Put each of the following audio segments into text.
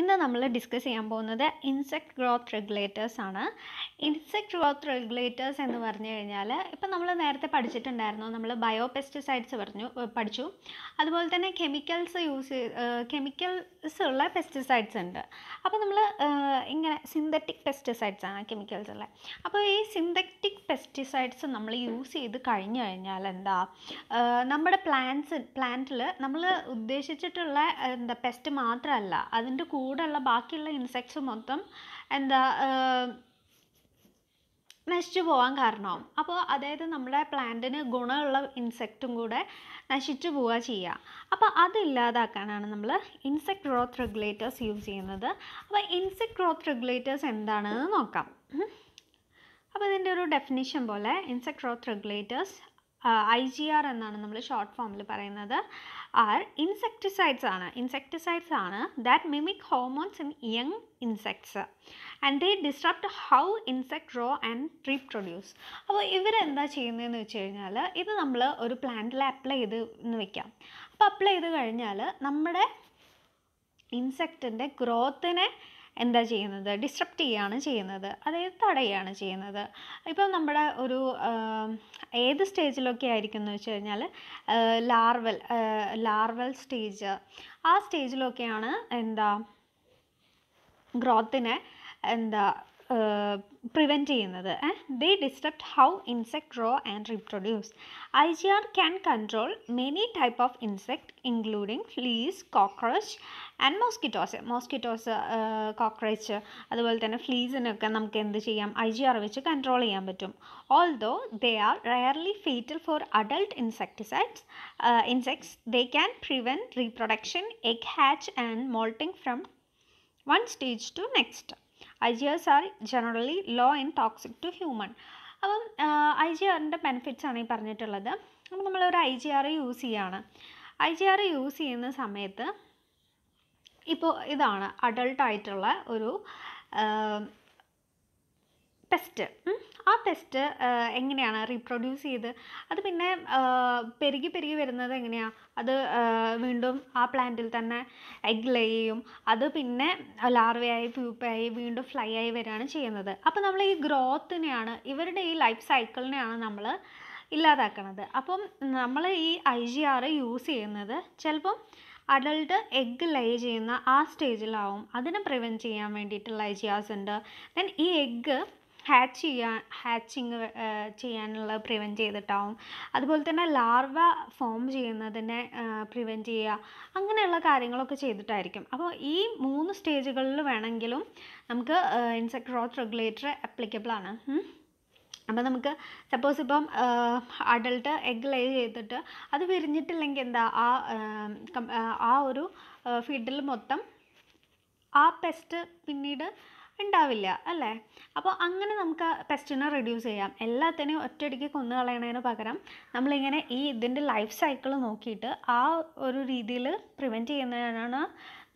ഇന്ന് നമ്മൾ ഡിസ്കസ് ചെയ്യാൻ പോകുന്നത് ഇൻസെക്ട് ഗ്രോത്ത് റെഗുലേറ്റേഴ്സ് ആണ് ഇൻസെക്ട് ഗ്രോത്ത് റെഗുലേറ്റേഴ്സ് എന്ന് പറഞ്ഞു കഴിഞ്ഞാൽ ഇപ്പം നമ്മൾ നേരത്തെ പഠിച്ചിട്ടുണ്ടായിരുന്നു നമ്മൾ ബയോ പെസ്റ്റിസൈഡ്സ് പറഞ്ഞു പഠിച്ചു അതുപോലെ തന്നെ കെമിക്കൽസ് യൂസ് കെമിക്കൽസ് ഉള്ള പെസ്റ്റിസൈഡ്സ് ഉണ്ട് അപ്പോൾ നമ്മൾ ഇങ്ങനെ സിന്തറ്റിക് പെസ്റ്റിസൈഡ്സ് ആണ് കെമിക്കൽസ് ഉള്ള അപ്പോൾ ഈ സിന്തറ്റിക് പെസ്റ്റിസൈഡ്സ് നമ്മൾ യൂസ് ചെയ്ത് കഴിഞ്ഞു കഴിഞ്ഞാൽ എന്താ നമ്മുടെ പ്ലാന്റ്സ് പ്ലാന്റിൽ നമ്മൾ ഉദ്ദേശിച്ചിട്ടുള്ള എന്താ പെസ്റ്റ് മാത്രമല്ല അതിൻ്റെ കൂടെയുള്ള ബാക്കിയുള്ള ഇൻസെക്ട്സ് മൊത്തം എന്താ നശിച്ചു പോകാൻ കാരണമാവും അപ്പോൾ അതായത് നമ്മുടെ പ്ലാന്റിന് ഗുണമുള്ള ഇൻസെക്റ്റും കൂടെ നശിച്ചു പോവുക ചെയ്യുക അപ്പോൾ അതില്ലാതാക്കാനാണ് നമ്മൾ ഇൻസെക്ട് ഗ്രോത്ത് റെഗുലേറ്റേഴ്സ് യൂസ് ചെയ്യുന്നത് അപ്പോൾ ഇൻസെക്ട് ഗ്രോത്ത് റെഗുലേറ്റേഴ്സ് എന്താണെന്ന് നോക്കാം അപ്പോൾ ഇതിൻ്റെ ഒരു ഡെഫിനിഷൻ പോലെ insect growth regulators I G R എന്നാണ് നമ്മൾ ഷോർട്ട് ഫോമിൽ പറയുന്നത് ആർ ഇൻസെക്ടിസൈഡ്സ് ആണ് ഇൻസെക്ടിസൈഡ്സ് ആണ് that mimic hormones in young insects and they disrupt how insect grow and reproduce അപ്പോൾ ഇവരെന്താ ചെയ്യുന്നതെന്ന് വെച്ച് കഴിഞ്ഞാൽ ഇത് നമ്മൾ ഒരു പ്ലാന്റിൽ അപ്ലൈ ചെയ്ത് എന്ന് വെക്കാം അപ്പോൾ അപ്ലൈ ചെയ്ത് കഴിഞ്ഞാൽ നമ്മുടെ ഇൻസെക്റ്റിൻ്റെ ഗ്രോത്തിനെ എന്താ ചെയ്യുന്നത് ഡിസ്ട്രപ്റ്റ് ചെയ്യുകയാണ് ചെയ്യുന്നത് അതായത് തടയുകയാണ് ചെയ്യുന്നത് ഇപ്പം നമ്മുടെ ഒരു ഏത് സ്റ്റേജിലൊക്കെ ആയിരിക്കും എന്ന് വെച്ച് കഴിഞ്ഞാൽ ലാർവൽ ലാർവൽ സ്റ്റേജ് ആ സ്റ്റേജിലൊക്കെയാണ് എന്താ ഗ്രോത്തിനെ എന്താ പ്രിവെൻറ്റ് ചെയ്യുന്നത് they disrupt how insect grow and reproduce I G R can control many type of insect including fleas cockroach and mosquitoes mosquitoes cockroach അതുപോലെ തന്നെ ഫ്ലീസിനൊക്കെ നമുക്ക് എന്ത് ചെയ്യാം ഐ ജി ആർ വെച്ച് കൺട്രോൾ ചെയ്യാൻ പറ്റും although they are rarely fatal for adult insecticides insects they can prevent reproduction egg hatch and moulting from one stage to next I G Rs are generally low and toxic to human അപ്പം I G ആറിൻ്റെ benefits ആണ് ഈ പറഞ്ഞിട്ടുള്ളത് അപ്പം നമ്മളൊരു I G R use ചെയ്യുകയാണ് I G R use ചെയ്യുന്ന സമയത്ത് ഇപ്പോൾ ഇതാണ് അഡൾട്ടായിട്ടുള്ള ഒരു പെസ്റ്റ് ആ ടെസ്റ്റ് എങ്ങനെയാണ് റീപ്രൊഡ്യൂസ് ചെയ്ത് അത് പിന്നെ പെരുകി പെരുകി വരുന്നത് എങ്ങനെയാണ് അത് വീണ്ടും ആ പ്ലാന്റിൽ തന്നെ എഗ് ലേ ചെയ്യും അത് പിന്നെ ലാർവയായി പ്യൂപ്പയായി വീണ്ടും ഫ്ലൈ ആയി വരികയാണ് ചെയ്യുന്നത് അപ്പോൾ നമ്മൾ ഈ ഗ്രോത്തിനെയാണ് ഇവരുടെ ഈ ലൈഫ് സൈക്കിളിനെയാണ് നമ്മൾ ഇല്ലാതാക്കണത് അപ്പം നമ്മൾ ഈ ഐ ജി ആർ യൂസ് ചെയ്യുന്നത് ചിലപ്പം അഡൾട്ട് എഗ്ഗ് ലൈ ചെയ്യുന്ന ആ സ്റ്റേജിലാവും അതിനെ പ്രിവെൻറ്റ് ചെയ്യാൻ വേണ്ടിയിട്ടുള്ള ഐ ജി ആർസ് ഉണ്ട് ദെൻ ഈ എഗ്ഗ് ഹാച്ച് ചെയ്യാൻ ഹാച്ചിങ് ചെയ്യാനുള്ള പ്രിവെൻറ്റ് ചെയ്തിട്ടാവും അതുപോലെ തന്നെ ലാർവ ഫോം ചെയ്യുന്നതിനെ പ്രിവെൻറ്റ് ചെയ്യുക അങ്ങനെയുള്ള കാര്യങ്ങളൊക്കെ ചെയ്തിട്ടായിരിക്കും അപ്പോൾ ഈ മൂന്ന് സ്റ്റേജുകളിൽ വേണമെങ്കിലും നമുക്ക് ഇൻസെക്ട് ഗ്രോത്ത് റെഗുലേറ്റർ അപ്ലിക്കബിൾ ആണ് അപ്പോൾ നമുക്ക് സപ്പോസ് ഇപ്പം അഡൾട്ട് എഗ് ലേ ചെയ്തിട്ട് അത് വിരിഞ്ഞിട്ടില്ലെങ്കിൽ എന്താ ആ ആ ഒരു ഫീഡിൽ മൊത്തം ആ പെസ്റ്റ് പിന്നീട് ഉണ്ടാവില്ല അല്ലേ അപ്പോൾ അങ്ങനെ നമുക്ക് പെസ്റ്റിനെ റെഡ്യൂസ് ചെയ്യാം എല്ലാത്തിനെയും ഒറ്റയടിക്ക് കൊന്നു കളയണതിന് പകരം നമ്മളിങ്ങനെ ഈ ഇതിൻ്റെ ലൈഫ് സൈക്കിൾ നോക്കിയിട്ട് ആ ഒരു രീതിയിൽ പ്രിവെൻറ്റ് ചെയ്യുന്നതിനാണ്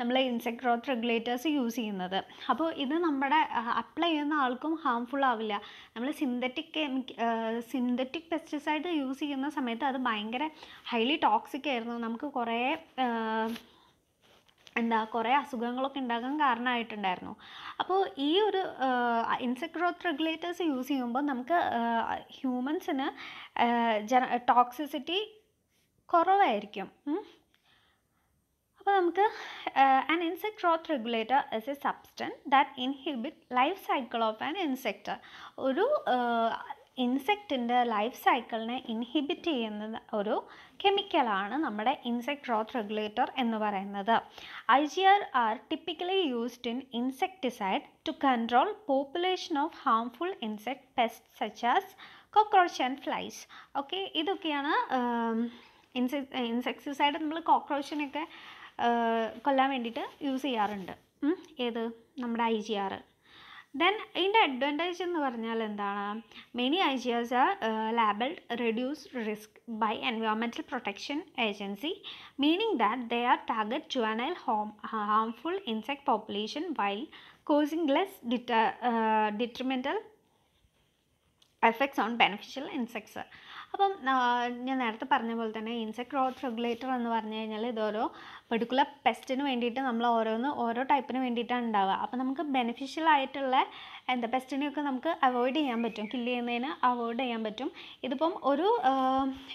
നമ്മൾ ഇൻസെക്ട് ഗ്രോത്ത് റെഗുലേറ്റേഴ്സ് യൂസ് ചെയ്യുന്നത് അപ്പോൾ ഇത് നമ്മുടെ അപ്ലൈ ചെയ്യുന്ന ആൾക്കും ഹാംഫുൾ ആവില്ല നമ്മൾ സിന്തറ്റിക് കെമിക്ക സിന്തറ്റിക് പെസ്റ്റിസൈഡ് യൂസ് ചെയ്യുന്ന സമയത്ത് അത് ഭയങ്കര ഹൈലി ടോക്സിക് ആയിരുന്നു നമുക്ക് കുറേ എന്താ കുറേ അസുഖങ്ങളൊക്കെ ഉണ്ടാകാൻ കാരണമായിട്ടുണ്ടായിരുന്നു അപ്പോൾ ഈ ഒരു ഇൻസെക്ട് ഗ്രോത്ത് റെഗുലേറ്റേഴ്സ് യൂസ് ചെയ്യുമ്പോൾ നമുക്ക് ഹ്യൂമൻസിന് ജന ടോക്സിസിറ്റി കുറവായിരിക്കും അപ്പോൾ നമുക്ക് an insect growth regulator is a substance that inhibit life cycle of an insect ഒരു ഇൻസെക്റ്റിൻ്റെ ലൈഫ് സൈക്കിളിനെ ഇൻഹിബിറ്റ് ചെയ്യുന്ന ഒരു കെമിക്കലാണ് നമ്മുടെ ഇൻസെക്ട് ഗ്രോത്ത് റെഗുലേറ്റർ എന്ന് പറയുന്നത് I G R are typically used in insecticide to control population of harmful insect pest such as cockroach and flies okay ഇതൊക്കെയാണ് ഇൻസെ ഇൻസെക്ടിസൈഡ് നമ്മൾ കോക്രോച്ചിനെയൊക്കെ കൊല്ലാൻ വേണ്ടിയിട്ട് യൂസ് ചെയ്യാറുണ്ട് ഏത് നമ്മുടെ ഐ ജി ആർ ദെൻ ഇതിൻ്റെ അഡ്വാൻറ്റേജ് എന്ന് പറഞ്ഞാൽ എന്താണ് many ideas are labelled reduce risk by environmental protection agency meaning that they are target juvenile home harmful insect population while causing less ഡിറ്റ detrimental effects on beneficial insects അപ്പം ഞാൻ നേരത്തെ പറഞ്ഞ പോലെ തന്നെ ഇൻസെക്ട് ഗ്രോത്ത് റെഗുലേറ്റർ എന്ന് പറഞ്ഞു കഴിഞ്ഞാൽ ഇതോരോ പെർട്ടിക്കുലർ പെസ്റ്റിന് വേണ്ടിയിട്ട് നമ്മൾ ഓരോന്ന് ഓരോ ടൈപ്പിന് വേണ്ടിയിട്ടാണ് ഉണ്ടാവുക അപ്പോൾ നമുക്ക് ബെനിഫിഷ്യൽ ആയിട്ടുള്ള എന്താ പെസ്റ്റിനെയൊക്കെ നമുക്ക് അവോയ്ഡ് ചെയ്യാൻ പറ്റും കില്ല് ചെയ്യുന്നതിന് അവോയ്ഡ് ചെയ്യാൻ പറ്റും ഇതിപ്പം ഒരു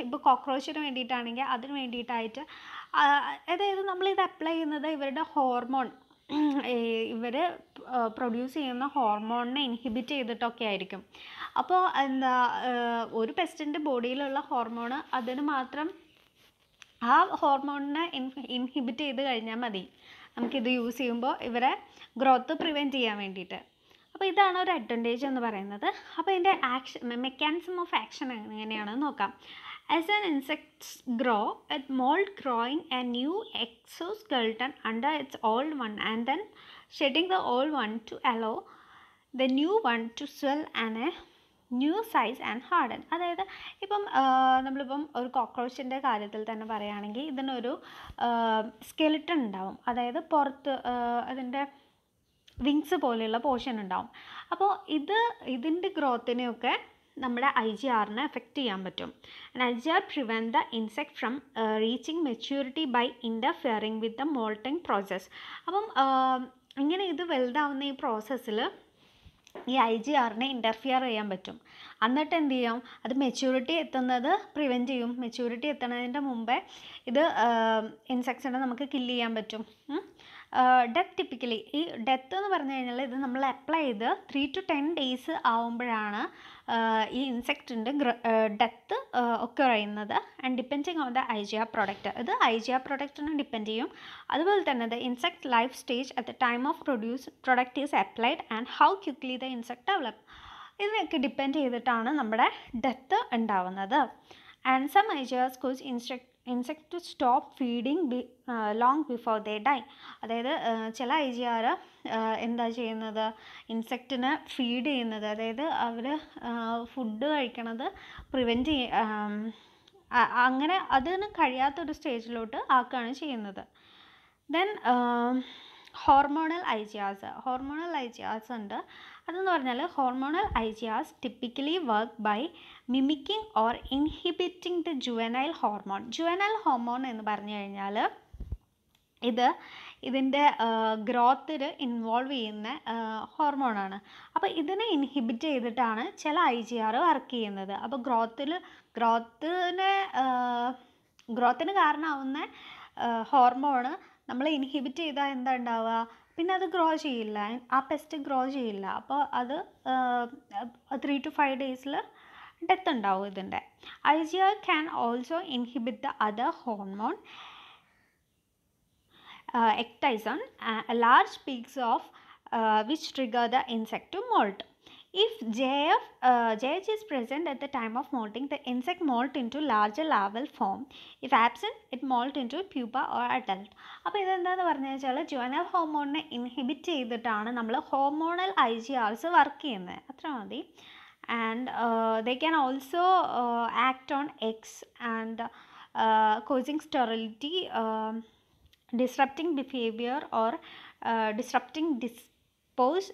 ഇപ്പോൾ കോക്രോച്ചിന് വേണ്ടിയിട്ടാണെങ്കിൽ അതിന് വേണ്ടിയിട്ടായിട്ട് അതായത് നമ്മളിത് അപ്ലൈ ചെയ്യുന്നത് ഇവരുടെ ഹോർമോൺ ഇവർ പ്രൊഡ്യൂസ് ചെയ്യുന്ന ഹോർമോണിനെ ഇൻഹിബിറ്റ് ചെയ്തിട്ടൊക്കെ ആയിരിക്കും അപ്പോൾ എന്താ ഒരു പെസ്റ്റിൻ്റെ ബോഡിയിലുള്ള ഹോർമോൺ അതിന് മാത്രം ആ ഹോർമോണിനെ ഇൻഹിബിറ്റ് ചെയ്ത് കഴിഞ്ഞാൽ മതി നമുക്കിത് യൂസ് ചെയ്യുമ്പോൾ ഇവരെ ഗ്രോത്ത് പ്രിവെൻറ്റ് ചെയ്യാൻ വേണ്ടിയിട്ട് അപ്പോൾ ഇതാണ് ഒരു അഡ്വൻറ്റേജ് എന്ന് പറയുന്നത് അപ്പോൾ ഇതിൻ്റെ ആക്ഷൻ മെക്കാനിസം ഓഫ് ആക്ഷൻ എങ്ങനെയാണെന്ന് നോക്കാം As an insects grow, it mold growing a new exoskeleton under its old one and then shedding the old one to allow the new one to swell and a new size and harden അതായത് ഇപ്പം നമ്മളിപ്പം ഒരു കോക്രോച്ചിൻ്റെ കാര്യത്തിൽ തന്നെ പറയുകയാണെങ്കിൽ ഇതിനൊരു skeleton ഉണ്ടാവും അതായത് പുറത്ത് അതിൻ്റെ വിങ്സ് പോലെയുള്ള പോർഷൻ ഉണ്ടാവും അപ്പോൾ ഇത് ഇതിൻ്റെ ഗ്രോത്തിനെയൊക്കെ നമ്മുടെ ഐ ജി ആറിനെ എഫക്റ്റ് ചെയ്യാൻ പറ്റും and I G R prevent the insect from reaching maturity by interfering with the moulting process അപ്പം ഇങ്ങനെ ഇത് വലുതാവുന്ന ഈ പ്രോസസ്സിൽ ഈ ഐ ജി ആറിനെ ഇൻ്റർഫിയർ ചെയ്യാൻ പറ്റും എന്നിട്ട് എന്ത് ചെയ്യും അത് മെച്യൂരിറ്റി എത്തുന്നത് പ്രിവെൻറ്റ് ചെയ്യും മെച്യൂരിറ്റി എത്തുന്നതിൻ്റെ മുമ്പേ ഇത് ഇൻസെക്ട്സിനെ നമുക്ക് കില്ല് ചെയ്യാൻ പറ്റും ഡെത്ത് ടിപ്പിക്കലി ഈ ഡെത്ത് എന്ന് പറഞ്ഞു കഴിഞ്ഞാൽ ഇത് നമ്മൾ അപ്ലൈ ചെയ്ത് ത്രീ ടു ടെൻ ഡേയ്സ് ആവുമ്പോഴാണ് ഈ ഇൻസെക്റ്റിൻ്റെ ഡെത്ത് ഒക്കെ പറയുന്നത് and depending on the R product ഇത് ആർ പ്രൊഡക്റ്റിനെ ഡിപ്പെൻഡ് ചെയ്യും അതുപോലെ തന്നെ the insect life stage at the time of produce product is applied and how quickly the insect develop ഇതിനൊക്കെ ഡിപ്പെൻഡ് ചെയ്തിട്ടാണ് നമ്മുടെ ഡെത്ത് ഉണ്ടാവുന്നത് and some R schools insect insect stop feeding be long before they die അതായത് ചില I G R എന്താ ചെയ്യുന്നത് ഇൻസെക്റ്റിനെ feed ചെയ്യുന്നത് അതായത് അവർ ഫുഡ് കഴിക്കണത് പ്രിവെൻറ്റ് ചെയ്യ അങ്ങനെ അതിന് കഴിയാത്തൊരു സ്റ്റേജിലോട്ട് ആക്കുകയാണ് ചെയ്യുന്നത് ദെൻ ഹോർമോണൽ ഐജിയാസ് ഹോർമോണൽ ഐജിയാസ് ഉണ്ട് അതെന്ന് പറഞ്ഞാൽ hormonal ഐജിയാസ് typically work by mimicking or inhibiting the juvenile hormone juvenile hormone എന്ന് പറഞ്ഞു കഴിഞ്ഞാൽ ഇത് ഇതിൻ്റെ ഗ്രോത്തിൽ ഇൻവോൾവ് ചെയ്യുന്ന ഹോർമോണാണ് അപ്പോൾ ഇതിനെ ഇൻഹിബിറ്റ് ചെയ്തിട്ടാണ് ചില ഐ ജി ആർ വർക്ക് ചെയ്യുന്നത് അപ്പോൾ ഗ്രോത്തിൽ ഗ്രോത്തിനെ ഗ്രോത്തിന് കാരണമാവുന്ന ഹോർമോണ് നമ്മൾ ഇൻഹിബിറ്റ് ചെയ്താൽ എന്താ ഉണ്ടാവുക പിന്നെ അത് ഗ്രോ ചെയ്യില്ല ആ പെസ്റ്റ് ഗ്രോ ചെയ്യില്ല അപ്പോൾ അത് ത്രീ ടു ഫൈവ് ഡേയ്സിൽ ഡെത്ത് ഉണ്ടാവും ഇതിൻ്റെ I G R can also inhibit the other hormone ecdysone large peaks of which trigger the insect moult If JF, JH uh, is present at the time of molting, the insect molt into larger larval form. If absent, it molt into pupa or adult. Now, what do we say? We inhibit juvenile hormone inhibit hormonal IGRs. And uh, they can also uh, act on eggs and causing sterility, um, disrupting behavior or disrupting dispose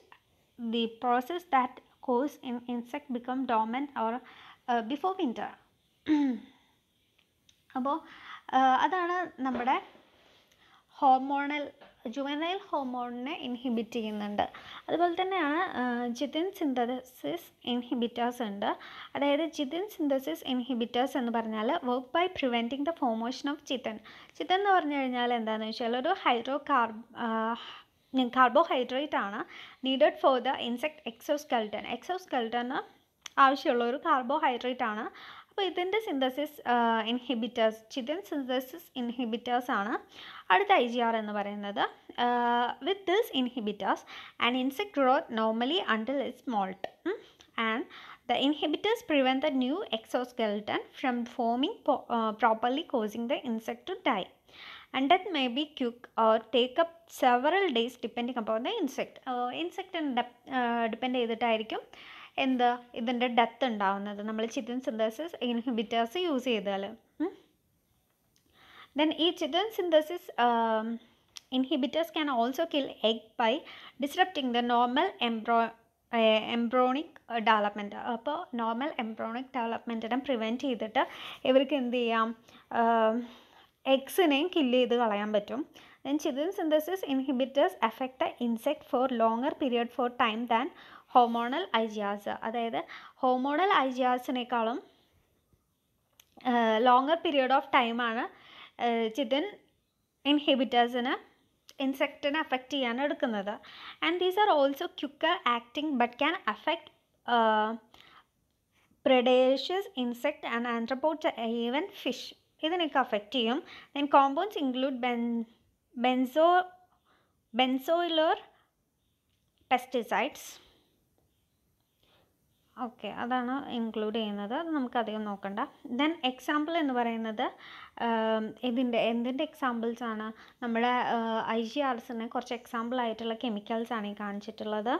the process that course in insect become dormant or uh, before winter അപ്പോൾ uh, അതാണ് നമ്മുടെ hormonal juvenile ഹോർമോണിനെ inhibit ചെയ്യുന്നുണ്ട് അതുപോലെ തന്നെയാണ് Jithin synthesis inhibitors ഉണ്ട് അതായത് Jithin synthesis inhibitors എന്ന് പറഞ്ഞാൽ work by preventing the formation of chitin chitin എന്ന് പറഞ്ഞു കഴിഞ്ഞാൽ എന്താണെന്ന് വെച്ചാൽ ഒരു ഹൈഡ്രോ കാർബ് uh, കാർബോഹൈഡ്രേറ്റ് ആണ് needed for the insect exoskeleton എക്സോസ്കെൽട്ടന് ആവശ്യമുള്ള ഒരു കാർബോഹൈഡ്രേറ്റ് ആണ് അപ്പോൾ ഇതിൻ്റെ synthesis inhibitors chitin synthesis inhibitors ആണ് അടുത്ത ഐ ജി ആർ എന്ന് പറയുന്നത് with this inhibitors and insect growth normally until its moult and The inhibitors prevent the new exoskeleton from forming uh, properly causing the insect to die. And that may be quick or take up several days depending upon the insect. Uh, insect uh, depend and എന്ത് ഇതിൻ്റെ death the നമ്മൾ chitin synthesis inhibitors use ചെയ്താൽ then ഈ chitin synthesis um, inhibitors can also kill egg by disrupting the normal embryo. Embryonic development അപ്പോൾ normal embryonic ഡെവലപ്മെൻറ്റിനെ prevent ചെയ്തിട്ട് ഇവർക്ക് എന്ത് ചെയ്യാം എഗ്സിനെയും കില്ല് ചെയ്ത് കളയാൻ പറ്റും then chitin synthesis inhibitors effect the insect for longer period for time than hormonal ഐജിയാസ് അതായത് ഹോമോണൽ ഐജിയാസിനേക്കാളും ലോങ്ങർ പീരിയഡ് ഓഫ് ടൈമാണ് ചിതിൻ ഇൻഹിബിറ്റേഴ്സിന് ഇൻസെക്റ്റിനെ അഫക്റ്റ് ചെയ്യാൻ എടുക്കുന്നത് and these are also quicker acting but can affect predaceous insect and arthropod even fish ഇതിനൊക്കെ affect ചെയ്യും then compounds include Ben benzo benzoylurea pesticides okay അതാണ് ഇൻക്ലൂഡ് ചെയ്യുന്നത് അത് അധികം നോക്കണ്ട ദെൻ എക്സാമ്പിൾ എന്ന് പറയുന്നത് ഇതിൻ്റെ എന്തിൻ്റെ എക്സാമ്പിൾസ് ആണ് നമ്മുടെ ഐ ജി ആർ കുറച്ച് എക്സാമ്പിൾ ആയിട്ടുള്ള കെമിക്കൽസ് ആണ് ഈ കാണിച്ചിട്ടുള്ളത്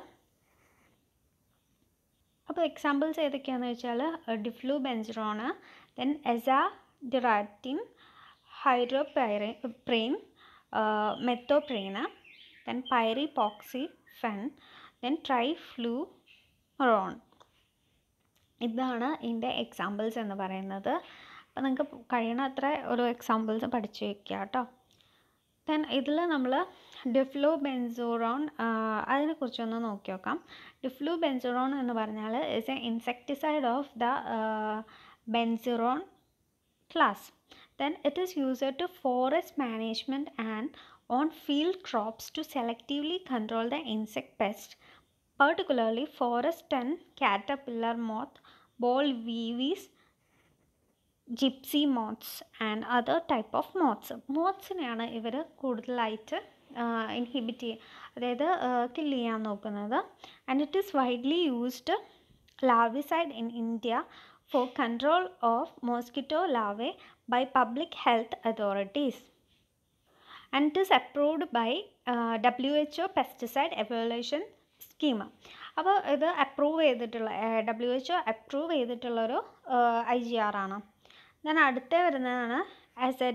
അപ്പോൾ എക്സാമ്പിൾസ് ഏതൊക്കെയാന്ന് വെച്ചാൽ diflubenzuron then azadirachtin hydroprene methoprene then പോക്സി ഫെൻ ദെൻ ഫ്ലൂ റോൺ ഇതാണ് ഇതിൻ്റെ എക്സാമ്പിൾസ് എന്ന് പറയുന്നത് അപ്പോൾ നിങ്ങൾക്ക് അത്ര ഒരു എക്സാമ്പിൾസ് പഠിച്ചു വയ്ക്കുക കേട്ടോ ദെൻ ഇതിൽ നമ്മൾ ഡിഫ്ലോ ബെൻസോറോൺ അതിനെക്കുറിച്ചൊന്ന് നോക്കി നോക്കാം ഡിഫ്ലോ ബെൻസോറോൺ എന്ന് പറഞ്ഞാൽ it's a insecticide of the benzoylurea class Then it is used to forest management and on field crops to selectively control the insect pest, particularly forest and caterpillar moth boll weavies, gypsy moths and other type of moths മോത്ത്സിനെയാണ് ഇവർ കൂടുതലായിട്ട് inhibit ചെയ്യുക അതായത് kill ചെയ്യാൻ നോക്കുന്നത് and it is widely used larvicide in India for control of mosquito larvae by public health authorities and it is approved by W H O pesticide evaluation scheme അപ്പോൾ ഇത് approve ചെയ്തിട്ടുള്ള W H approve ചെയ്തിട്ടുള്ളൊരു I G R ആണ് ഞാൻ അടുത്ത വരുന്നതാണ് അസെ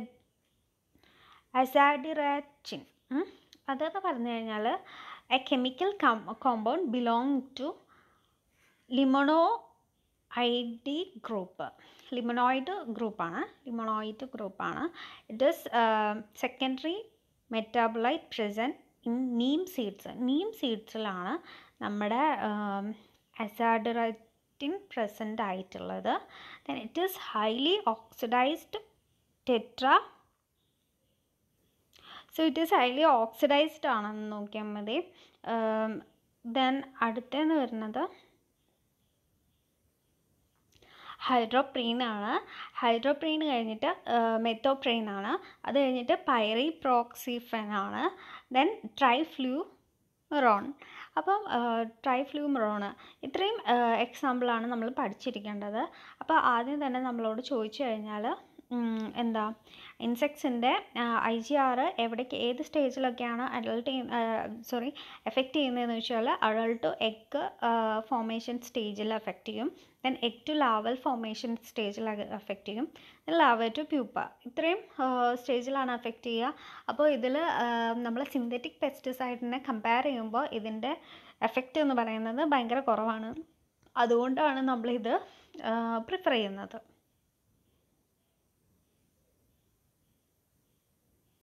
അസാഡിറാച്ചിൻ അതെന്ന് പറഞ്ഞു കഴിഞ്ഞാൽ a chemical compound belong to limonoid group limonoid ഗ്രൂപ്പാണ് ലിമണോയിഡ് ഗ്രൂപ്പാണ് it is secondary metabolite present in neem seeds neem സീഡ്സിലാണ് നമ്മുടെ അസാഡറൈറ്റിൻ പ്രസൻ്റ് ആയിട്ടുള്ളത് then it is highly oxidised tetra so it is highly oxidised ആണെന്ന് നോക്കിയാൽ മതി ദെൻ അടുത്തെന്ന് വരുന്നത് ഹൈഡ്രോപ്രീൻ ആണ് ഹൈഡ്രോപ്രീൻ കഴിഞ്ഞിട്ട് മെത്തോപ്രീൻ ആണ് അത് കഴിഞ്ഞിട്ട് പൈറി പ്രോക്സിഫൻ ആണ് ദെൻ ട്രൈഫ്ലൂ റോൺ അപ്പം റോണ് ഇത്രയും എക്സാമ്പിളാണ് നമ്മൾ പഠിച്ചിരിക്കേണ്ടത് അപ്പോൾ ആദ്യം തന്നെ നമ്മളോട് ചോദിച്ചു കഴിഞ്ഞാൽ എന്താ ഇൻസെക്ട്സിൻ്റെ ഐ ജി ആറ് എവിടേക്ക് ഏത് സ്റ്റേജിലൊക്കെയാണ് അഡൾട്ട് സോറി എഫക്റ്റ് ചെയ്യുന്നതെന്ന് വെച്ചാൽ അഡൾട്ട് എഗ് ഫോമേഷൻ സ്റ്റേജിൽ എഫക്റ്റ് ചെയ്യും then egg to larval formation സ്റ്റേജിൽ എഫക്റ്റ് ചെയ്യും ലാവൽ ടു പ്യൂപ്പ ഇത്രയും സ്റ്റേജിലാണ് എഫക്റ്റ് ചെയ്യുക അപ്പോൾ ഇതിൽ നമ്മൾ സിന്തറ്റിക് പെസ്റ്റിസൈഡിനെ കമ്പയർ ചെയ്യുമ്പോൾ ഇതിൻ്റെ എഫക്റ്റ് എന്ന് പറയുന്നത് ഭയങ്കര കുറവാണ് അതുകൊണ്ടാണ് നമ്മളിത് പ്രിഫർ ചെയ്യുന്നത്